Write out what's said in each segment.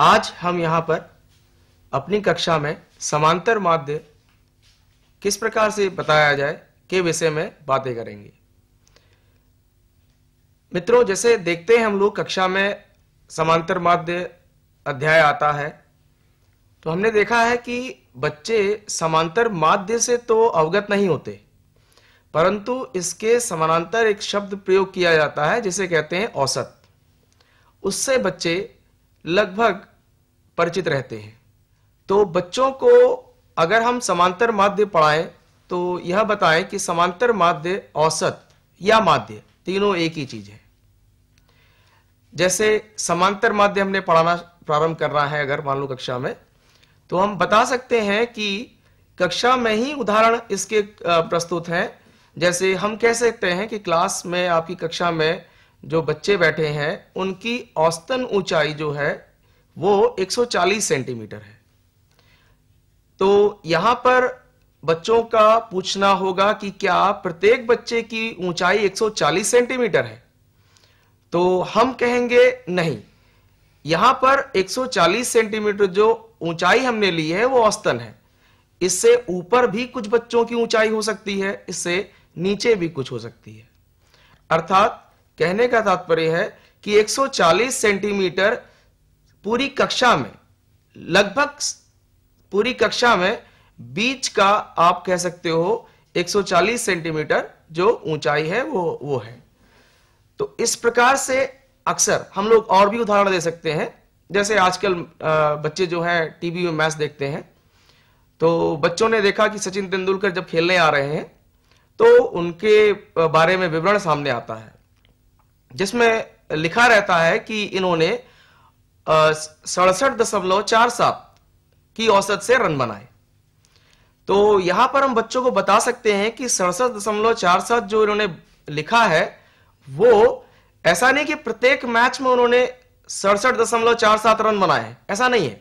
आज हम यहां पर अपनी कक्षा में समांतर माध्य किस प्रकार से बताया जाए के विषय में बातें करेंगे मित्रों जैसे देखते हैं हम लोग कक्षा में समांतर माध्य अध्याय आता है तो हमने देखा है कि बच्चे समांतर माध्य से तो अवगत नहीं होते परंतु इसके समानांतर एक शब्द प्रयोग किया जाता है जिसे कहते हैं औसत उससे बच्चे लगभग परिचित रहते हैं तो बच्चों को अगर हम समांतर माध्य पढ़ाएं तो यह बताएं कि समांतर माध्य औसत या माध्य तीनों एक ही चीज है जैसे समांतर माध्य हमने पढ़ाना प्रारंभ करना है अगर मान लो कक्षा में तो हम बता सकते हैं कि कक्षा में ही उदाहरण इसके प्रस्तुत हैं जैसे हम कह सकते हैं कि क्लास में आपकी कक्षा में जो बच्चे बैठे हैं उनकी औसतन ऊंचाई जो है वो 140 सेंटीमीटर है तो यहां पर बच्चों का पूछना होगा कि क्या प्रत्येक बच्चे की ऊंचाई 140 सेंटीमीटर है तो हम कहेंगे नहीं यहां पर 140 सेंटीमीटर जो ऊंचाई हमने ली है वो औसतन है इससे ऊपर भी कुछ बच्चों की ऊंचाई हो सकती है इससे नीचे भी कुछ हो सकती है अर्थात कहने का तात्पर्य है कि 140 सेंटीमीटर पूरी कक्षा में लगभग पूरी कक्षा में बीच का आप कह सकते हो 140 सेंटीमीटर जो ऊंचाई है वो वो है तो इस प्रकार से अक्सर हम लोग और भी उदाहरण दे सकते हैं जैसे आजकल बच्चे जो है टीवी में मैच देखते हैं तो बच्चों ने देखा कि सचिन तेंदुलकर जब खेलने आ रहे हैं तो उनके बारे में विवरण सामने आता है जिसमें लिखा रहता है कि इन्होंने सड़सठ दशमलव चार सात की औसत से रन बनाए तो यहां पर हम बच्चों को बता सकते हैं कि सड़सठ दशमलव चार सात जो इन्होंने लिखा है वो ऐसा नहीं कि प्रत्येक मैच में उन्होंने सड़सठ दशमलव चार सात रन बनाए ऐसा नहीं है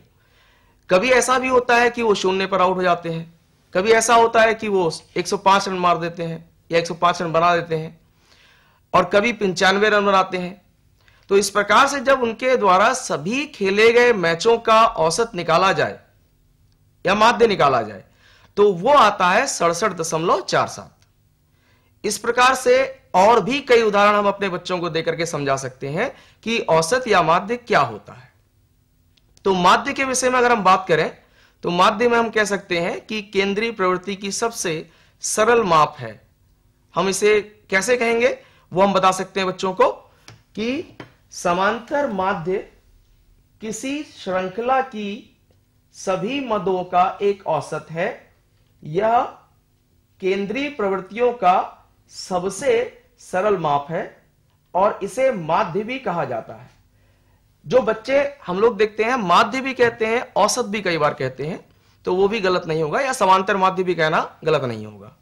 कभी ऐसा भी होता है कि वो शून्य पर आउट हो जाते हैं कभी ऐसा होता है कि वो 105 रन मार देते हैं या 105 रन बना देते हैं और कभी पंचानवे रन बनाते हैं तो इस प्रकार से जब उनके द्वारा सभी खेले गए मैचों का औसत निकाला जाए या माध्य निकाला जाए तो वो आता है सड़सठ दशमलव चार सात इस प्रकार से और भी कई उदाहरण हम अपने बच्चों को देकर के समझा सकते हैं कि औसत या माध्य क्या होता है तो माध्य के विषय में अगर हम बात करें तो माध्य में हम कह सकते हैं कि केंद्रीय प्रवृत्ति की सबसे सरल माप है हम इसे कैसे कहेंगे वो हम बता सकते हैं बच्चों को कि समांतर माध्य किसी श्रृंखला की सभी मदों का एक औसत है यह केंद्रीय प्रवृत्तियों का सबसे सरल माप है और इसे माध्य भी कहा जाता है जो बच्चे हम लोग देखते हैं माध्य भी कहते हैं औसत भी कई बार कहते हैं तो वो भी गलत नहीं होगा या समांतर माध्य भी कहना गलत नहीं होगा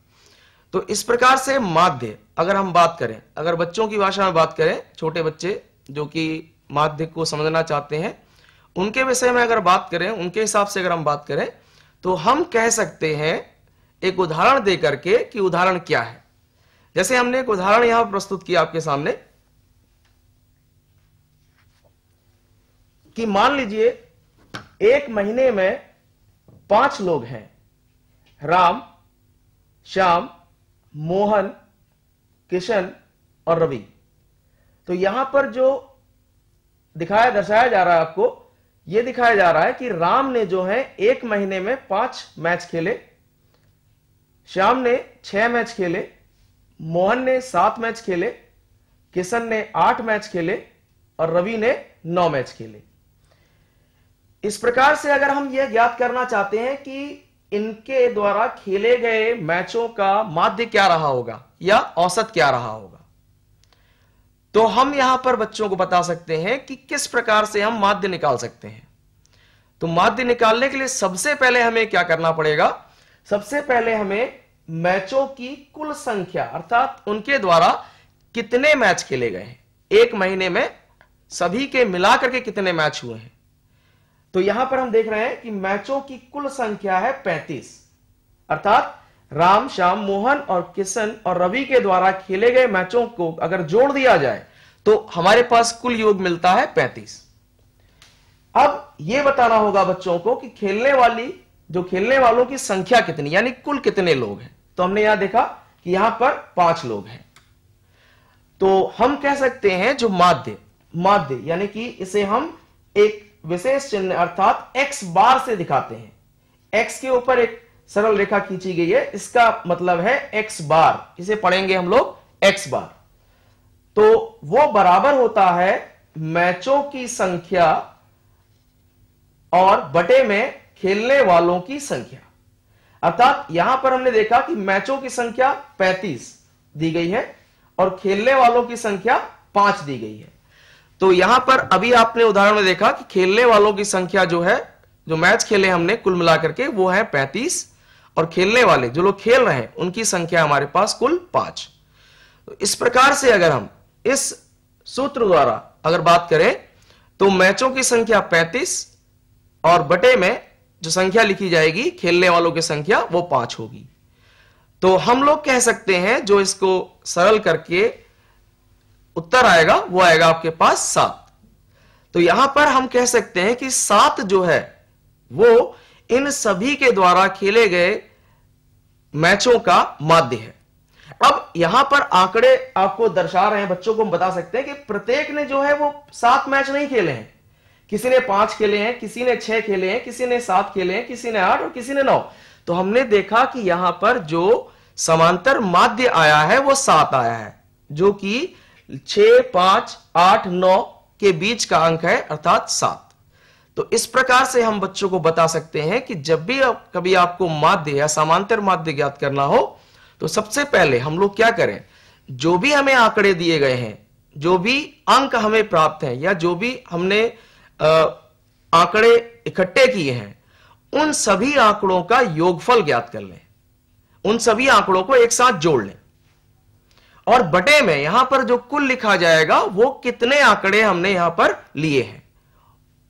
तो इस प्रकार से माध्य अगर हम बात करें अगर बच्चों की भाषा में बात करें छोटे बच्चे जो कि माध्य को समझना चाहते हैं उनके विषय में अगर बात करें उनके हिसाब से अगर हम बात करें तो हम कह सकते हैं एक उदाहरण दे करके कि उदाहरण क्या है जैसे हमने एक उदाहरण यहां प्रस्तुत किया आपके सामने कि मान लीजिए एक महीने में पांच लोग हैं राम श्याम मोहन किशन और रवि तो यहां पर जो दिखाया दर्शाया जा रहा है आपको यह दिखाया जा रहा है कि राम ने जो है एक महीने में पांच मैच खेले श्याम ने छह मैच खेले मोहन ने सात मैच खेले किशन ने आठ मैच खेले और रवि ने नौ मैच खेले इस प्रकार से अगर हम यह ज्ञात करना चाहते हैं कि इनके द्वारा खेले गए मैचों का माध्य क्या रहा होगा या औसत क्या रहा होगा तो हम यहां पर बच्चों को बता सकते हैं कि किस प्रकार से हम माध्य निकाल सकते हैं तो माध्य निकालने के लिए सबसे पहले हमें क्या करना पड़ेगा सबसे पहले हमें मैचों की कुल संख्या अर्थात उनके द्वारा कितने मैच खेले गए हैं एक महीने में सभी के मिलाकर के कितने मैच हुए हैं तो यहां पर हम देख रहे हैं कि मैचों की कुल संख्या है 35 अर्थात राम श्याम मोहन और किशन और रवि के द्वारा खेले गए मैचों को अगर जोड़ दिया जाए तो हमारे पास कुल योग मिलता है 35 अब यह बताना होगा बच्चों को कि खेलने वाली जो खेलने वालों की संख्या कितनी यानी कुल कितने लोग हैं तो हमने यहां देखा कि यहां पर पांच लोग हैं तो हम कह सकते हैं जो माध्य माध्य यानी कि इसे हम एक विशेष चिन्ह अर्थात एक्स बार से दिखाते हैं एक्स के ऊपर एक सरल रेखा खींची गई है इसका मतलब है एक्स बार इसे पढ़ेंगे हम लोग एक्स बार तो वो बराबर होता है मैचों की संख्या और बटे में खेलने वालों की संख्या अर्थात यहां पर हमने देखा कि मैचों की संख्या 35 दी गई है और खेलने वालों की संख्या 5 दी गई है तो यहां पर अभी आपने उदाहरण में देखा कि खेलने वालों की संख्या जो है जो मैच खेले हमने कुल मिलाकर के वो है पैंतीस और खेलने वाले जो लोग खेल रहे हैं उनकी संख्या हमारे पास कुल पांच तो इस प्रकार से अगर हम इस सूत्र द्वारा अगर बात करें तो मैचों की संख्या पैंतीस और बटे में जो संख्या लिखी जाएगी खेलने वालों की संख्या वो पांच होगी तो हम लोग कह सकते हैं जो इसको सरल करके उत्तर आएगा वो आएगा आपके पास सात तो यहां पर हम कह सकते हैं कि सात जो है वो इन सभी के द्वारा खेले गए मैचों का माध्य है अब यहां पर आंकड़े आपको दर्शा रहे हैं बच्चों को हम बता सकते हैं कि प्रत्येक ने जो है वो सात मैच नहीं खेले हैं किसी ने पांच खेले हैं किसी ने छह खेले हैं किसी ने सात खेले हैं किसी ने आठ और किसी ने नौ तो हमने देखा कि यहां पर जो समांतर माध्य आया है वो सात आया है जो कि छ पांच आठ नौ के बीच का अंक है अर्थात सात तो इस प्रकार से हम बच्चों को बता सकते हैं कि जब भी आप, कभी आपको माध्य या समांतर माध्य ज्ञात करना हो तो सबसे पहले हम लोग क्या करें जो भी हमें आंकड़े दिए गए हैं जो भी अंक हमें प्राप्त हैं या जो भी हमने आंकड़े इकट्ठे किए हैं उन सभी आंकड़ों का योगफल ज्ञात कर लें उन सभी आंकड़ों को एक साथ जोड़ लें और बटे में यहां पर जो कुल लिखा जाएगा वो कितने आंकड़े हमने यहां पर लिए हैं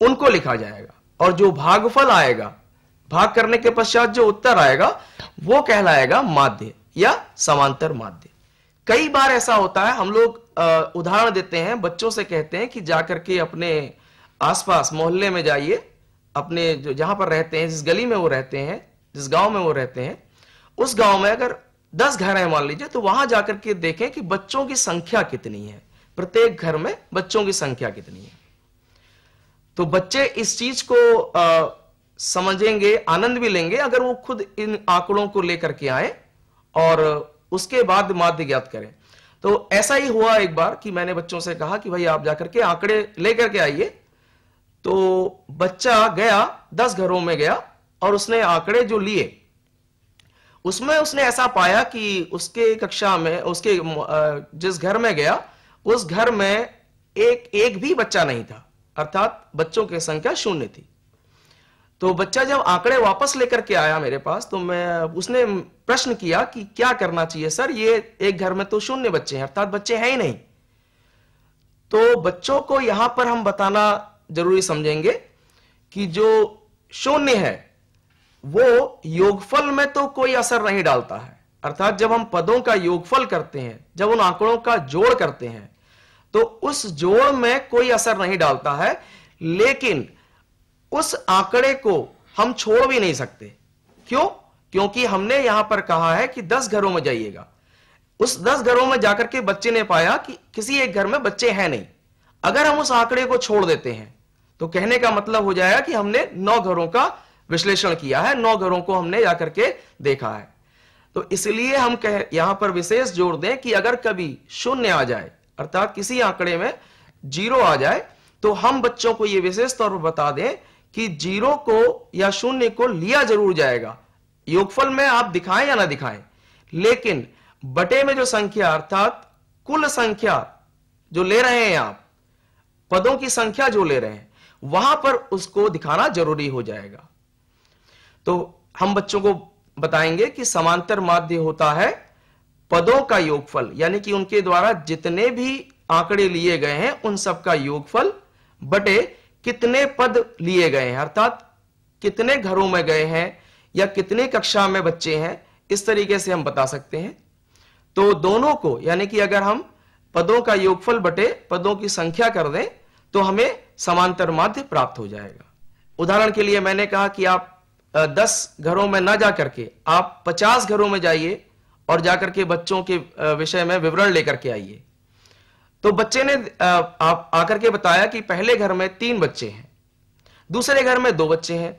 उनको लिखा जाएगा और जो भागफल आएगा भाग करने के पश्चात जो उत्तर आएगा वो कहलाएगा माध्य या समांतर माध्य कई बार ऐसा होता है हम लोग उदाहरण देते हैं बच्चों से कहते हैं कि जाकर के अपने आसपास मोहल्ले में जाइए अपने जो जहां पर रहते हैं जिस गली में वो रहते हैं जिस गांव में वो रहते हैं उस गांव में अगर दस घर हैं मान लीजिए तो वहां जाकर के देखें कि बच्चों की संख्या कितनी है प्रत्येक घर में बच्चों की संख्या कितनी है तो बच्चे इस चीज को आ, समझेंगे आनंद भी लेंगे अगर वो खुद इन आंकड़ों को लेकर के आए और उसके बाद माध्य ज्ञात करें तो ऐसा ही हुआ एक बार कि मैंने बच्चों से कहा कि भाई आप जाकर के आंकड़े लेकर के आइए तो बच्चा गया दस घरों में गया और उसने आंकड़े जो लिए उसमें उसने ऐसा पाया कि उसके कक्षा में उसके जिस घर में गया उस घर में एक एक भी बच्चा नहीं था अर्थात बच्चों की संख्या शून्य थी तो बच्चा जब आंकड़े वापस लेकर के आया मेरे पास तो मैं उसने प्रश्न किया कि क्या करना चाहिए सर ये एक घर में तो शून्य बच्चे हैं अर्थात बच्चे हैं ही नहीं तो बच्चों को यहां पर हम बताना जरूरी समझेंगे कि जो शून्य है वो योगफल में तो कोई असर नहीं डालता है अर्थात जब हम पदों का योगफल करते हैं जब उन आंकड़ों का जोड़ करते हैं तो उस जोड़ में कोई असर नहीं डालता है लेकिन उस आंकड़े को हम छोड़ भी नहीं सकते क्यों क्योंकि हमने यहां पर कहा है कि दस घरों में जाइएगा उस दस घरों में जाकर के बच्चे ने पाया कि किसी एक घर में बच्चे हैं नहीं अगर हम उस आंकड़े को छोड़ देते हैं तो कहने का मतलब हो जाएगा कि हमने नौ घरों का विश्लेषण किया है नौ घरों को हमने जाकर के देखा है तो इसलिए हम कह यहां पर विशेष जोर दें कि अगर कभी शून्य आ जाए अर्थात किसी आंकड़े में जीरो आ जाए तो हम बच्चों को यह विशेष तौर पर बता दें कि जीरो को या शून्य को लिया जरूर जाएगा योगफल में आप दिखाएं या ना दिखाएं लेकिन बटे में जो संख्या अर्थात कुल संख्या जो ले रहे हैं आप पदों की संख्या जो ले रहे हैं वहां पर उसको दिखाना जरूरी हो जाएगा तो हम बच्चों को बताएंगे कि समांतर माध्य होता है पदों का योगफल यानी कि उनके द्वारा जितने भी आंकड़े लिए गए हैं उन सब का योगफल बटे कितने पद लिए गए हैं अर्थात कितने घरों में गए हैं या कितने कक्षा में बच्चे हैं इस तरीके से हम बता सकते हैं तो दोनों को यानी कि अगर हम पदों का योगफल बटे पदों की संख्या कर दें तो हमें समांतर माध्य प्राप्त हो जाएगा उदाहरण के लिए मैंने कहा कि आप दस घरों में ना जा करके आप पचास घरों में जाइए और जाकर के बच्चों के विषय में विवरण लेकर के आइए तो बच्चे ने आप आकर के बताया कि पहले घर में तीन बच्चे हैं दूसरे घर में दो बच्चे हैं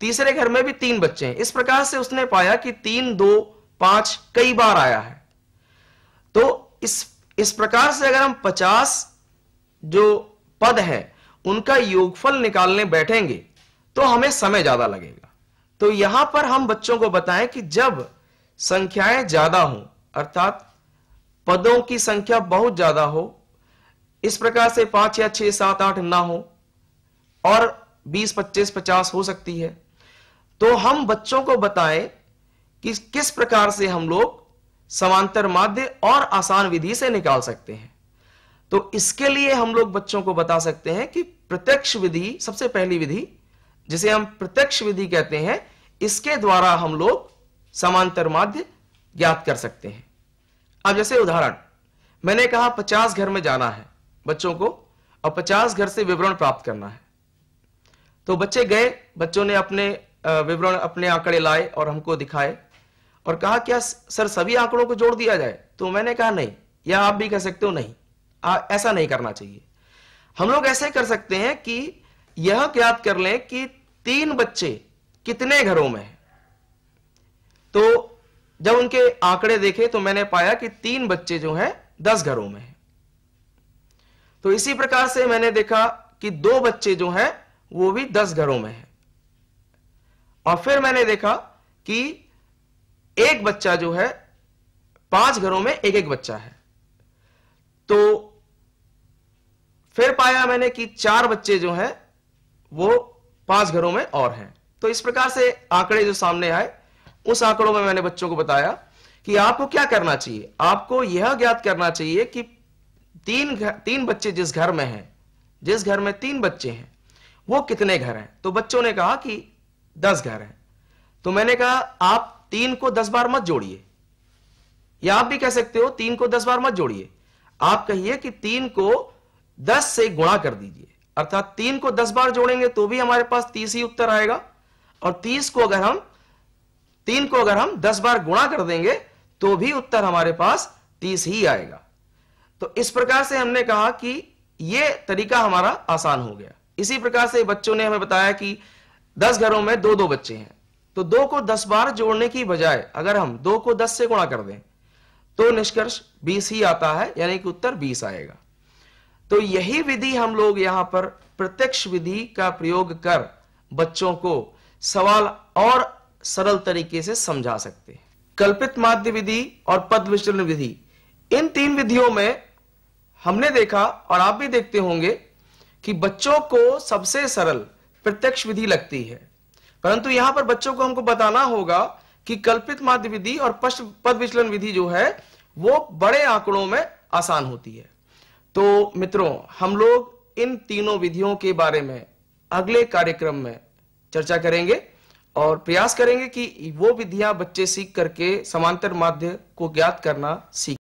तीसरे घर में भी तीन बच्चे हैं इस प्रकार से उसने पाया कि तीन दो पांच कई बार आया है तो इस इस प्रकार से अगर हम पचास जो पद है उनका योगफल निकालने बैठेंगे तो हमें समय ज्यादा लगेगा तो यहां पर हम बच्चों को बताएं कि जब संख्याएं ज्यादा हो अर्थात पदों की संख्या बहुत ज्यादा हो इस प्रकार से पांच या छह सात आठ ना हो और बीस पच्चीस पचास हो सकती है तो हम बच्चों को बताएं कि किस प्रकार से हम लोग समांतर माध्य और आसान विधि से निकाल सकते हैं तो इसके लिए हम लोग बच्चों को बता सकते हैं कि प्रत्यक्ष विधि सबसे पहली विधि जिसे हम प्रत्यक्ष विधि कहते हैं इसके द्वारा हम लोग समांतर माध्य ज्ञात कर सकते हैं अब जैसे उदाहरण मैंने कहा पचास घर में जाना है बच्चों को और पचास घर से विवरण प्राप्त करना है तो बच्चे गए बच्चों ने अपने विवरण अपने आंकड़े लाए और हमको दिखाए और कहा क्या सर सभी आंकड़ों को जोड़ दिया जाए तो मैंने कहा नहीं या आप भी कह सकते हो नहीं आ, ऐसा नहीं करना चाहिए हम लोग ऐसे कर सकते हैं कि यह ज्ञात कर लें कि तीन बच्चे कितने घरों में है तो जब उनके आंकड़े देखे तो मैंने पाया कि तीन बच्चे जो हैं दस घरों में तो इसी प्रकार से मैंने देखा कि दो बच्चे जो हैं वो भी दस घरों में हैं और फिर मैंने देखा कि एक बच्चा जो है पांच घरों में एक एक बच्चा है तो फिर पाया मैंने कि चार बच्चे जो हैं वो पांच घरों में और हैं तो इस प्रकार से आंकड़े जो सामने आए उस आंकड़ों में मैंने बच्चों को बताया कि आपको क्या करना चाहिए आपको यह ज्ञात करना चाहिए कि तीन घर तीन बच्चे जिस घर में हैं जिस घर में तीन बच्चे हैं वो कितने घर हैं तो बच्चों ने कहा कि दस घर हैं तो मैंने कहा आप तीन को दस बार मत जोड़िए या आप भी कह सकते हो तीन को दस बार मत जोड़िए आप कहिए कि तीन को दस से गुणा कर दीजिए अर्थात तीन को दस बार जोड़ेंगे तो भी हमारे पास तीस ही उत्तर आएगा और 30 को अगर हम तीन को अगर हम 10 बार गुणा कर देंगे तो भी उत्तर हमारे पास 30 ही आएगा तो इस प्रकार से हमने कहा कि यह तरीका हमारा आसान हो गया इसी प्रकार से बच्चों ने हमें बताया कि 10 घरों में दो दो बच्चे हैं तो दो को 10 बार जोड़ने की बजाय अगर हम दो को 10 से गुणा कर दें तो निष्कर्ष बीस ही आता है यानी कि उत्तर बीस आएगा तो यही विधि हम लोग यहां पर प्रत्यक्ष विधि का प्रयोग कर बच्चों को सवाल और सरल तरीके से समझा सकते हैं कल्पित माध्य विधि और पद विचलन विधि इन तीन विधियों में हमने देखा और आप भी देखते होंगे कि बच्चों को सबसे सरल प्रत्यक्ष विधि लगती है परंतु यहां पर बच्चों को हमको बताना होगा कि कल्पित माध्य विधि और पद विचलन विधि जो है वो बड़े आंकड़ों में आसान होती है तो मित्रों हम लोग इन तीनों विधियों के बारे में अगले कार्यक्रम में चर्चा करेंगे और प्रयास करेंगे कि वो विधियां बच्चे सीख करके समांतर माध्य को ज्ञात करना सीख